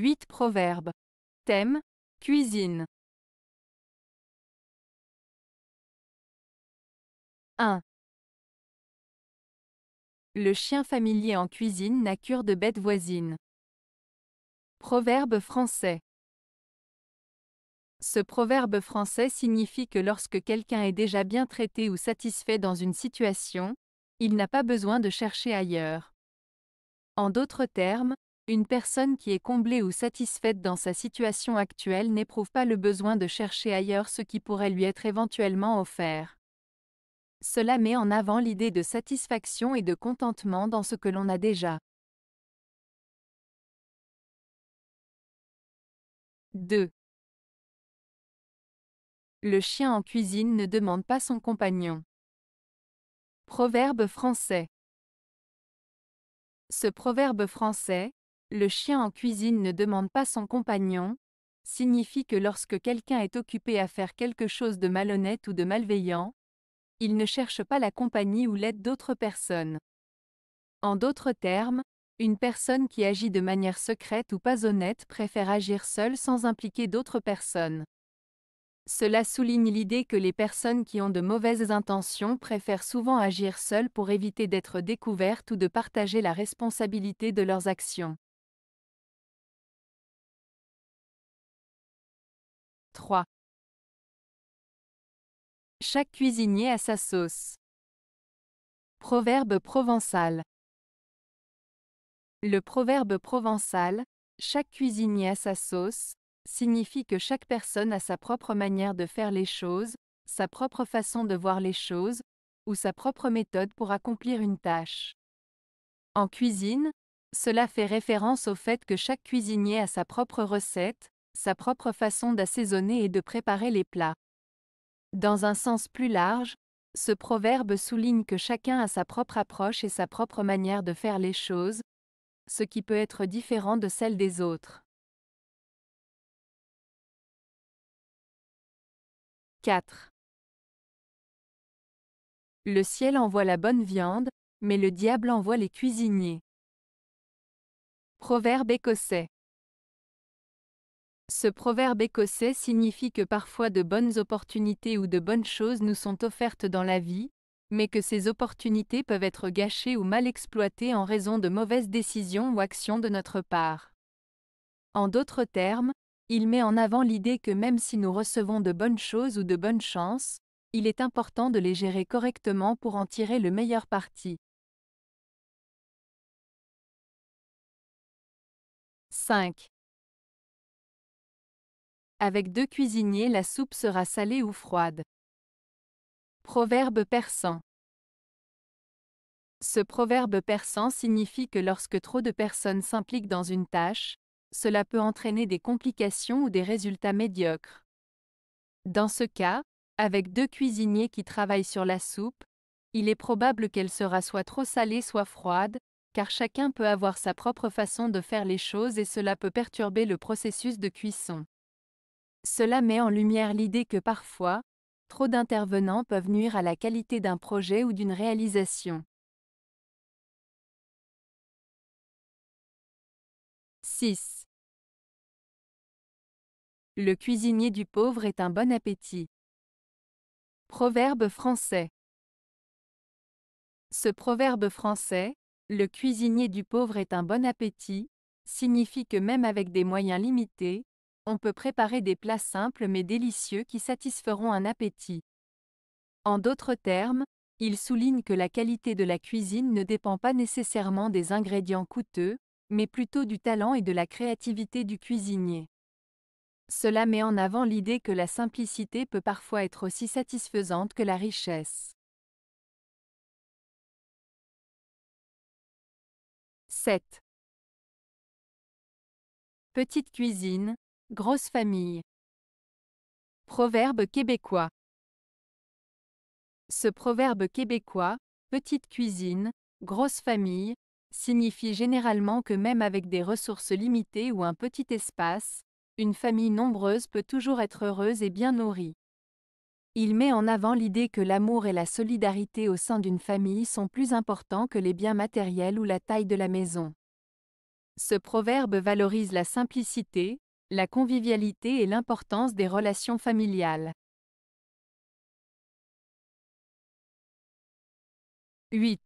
8 Proverbes. Thème Cuisine. 1. Le chien familier en cuisine n'a cure de bête voisine. Proverbe français. Ce proverbe français signifie que lorsque quelqu'un est déjà bien traité ou satisfait dans une situation, il n'a pas besoin de chercher ailleurs. En d'autres termes, une personne qui est comblée ou satisfaite dans sa situation actuelle n'éprouve pas le besoin de chercher ailleurs ce qui pourrait lui être éventuellement offert. Cela met en avant l'idée de satisfaction et de contentement dans ce que l'on a déjà. 2. Le chien en cuisine ne demande pas son compagnon. Proverbe français. Ce proverbe français, le chien en cuisine ne demande pas son compagnon signifie que lorsque quelqu'un est occupé à faire quelque chose de malhonnête ou de malveillant, il ne cherche pas la compagnie ou l'aide d'autres personnes. En d'autres termes, une personne qui agit de manière secrète ou pas honnête préfère agir seule sans impliquer d'autres personnes. Cela souligne l'idée que les personnes qui ont de mauvaises intentions préfèrent souvent agir seules pour éviter d'être découvertes ou de partager la responsabilité de leurs actions. chaque cuisinier a sa sauce. Proverbe provençal. Le proverbe provençal, chaque cuisinier a sa sauce, signifie que chaque personne a sa propre manière de faire les choses, sa propre façon de voir les choses, ou sa propre méthode pour accomplir une tâche. En cuisine, cela fait référence au fait que chaque cuisinier a sa propre recette, sa propre façon d'assaisonner et de préparer les plats. Dans un sens plus large, ce proverbe souligne que chacun a sa propre approche et sa propre manière de faire les choses, ce qui peut être différent de celle des autres. 4. Le ciel envoie la bonne viande, mais le diable envoie les cuisiniers. Proverbe écossais. Ce proverbe écossais signifie que parfois de bonnes opportunités ou de bonnes choses nous sont offertes dans la vie, mais que ces opportunités peuvent être gâchées ou mal exploitées en raison de mauvaises décisions ou actions de notre part. En d'autres termes, il met en avant l'idée que même si nous recevons de bonnes choses ou de bonnes chances, il est important de les gérer correctement pour en tirer le meilleur parti. 5. Avec deux cuisiniers la soupe sera salée ou froide. Proverbe persan. Ce proverbe persan signifie que lorsque trop de personnes s'impliquent dans une tâche, cela peut entraîner des complications ou des résultats médiocres. Dans ce cas, avec deux cuisiniers qui travaillent sur la soupe, il est probable qu'elle sera soit trop salée soit froide, car chacun peut avoir sa propre façon de faire les choses et cela peut perturber le processus de cuisson. Cela met en lumière l'idée que parfois, trop d'intervenants peuvent nuire à la qualité d'un projet ou d'une réalisation. 6. Le cuisinier du pauvre est un bon appétit. Proverbe français. Ce proverbe français, le cuisinier du pauvre est un bon appétit, signifie que même avec des moyens limités, on peut préparer des plats simples mais délicieux qui satisferont un appétit. En d'autres termes, il souligne que la qualité de la cuisine ne dépend pas nécessairement des ingrédients coûteux, mais plutôt du talent et de la créativité du cuisinier. Cela met en avant l'idée que la simplicité peut parfois être aussi satisfaisante que la richesse. 7. Petite cuisine, Grosse famille. Proverbe québécois. Ce proverbe québécois, petite cuisine, grosse famille, signifie généralement que même avec des ressources limitées ou un petit espace, une famille nombreuse peut toujours être heureuse et bien nourrie. Il met en avant l'idée que l'amour et la solidarité au sein d'une famille sont plus importants que les biens matériels ou la taille de la maison. Ce proverbe valorise la simplicité, la convivialité et l'importance des relations familiales. 8.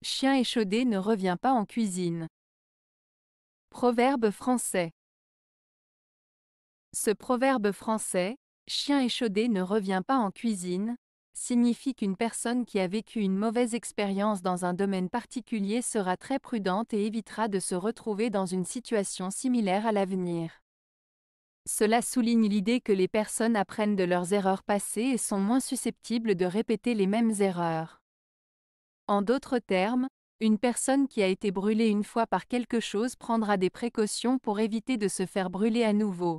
Chien échaudé ne revient pas en cuisine. Proverbe français. Ce proverbe français, chien échaudé ne revient pas en cuisine, signifie qu'une personne qui a vécu une mauvaise expérience dans un domaine particulier sera très prudente et évitera de se retrouver dans une situation similaire à l'avenir. Cela souligne l'idée que les personnes apprennent de leurs erreurs passées et sont moins susceptibles de répéter les mêmes erreurs. En d'autres termes, une personne qui a été brûlée une fois par quelque chose prendra des précautions pour éviter de se faire brûler à nouveau.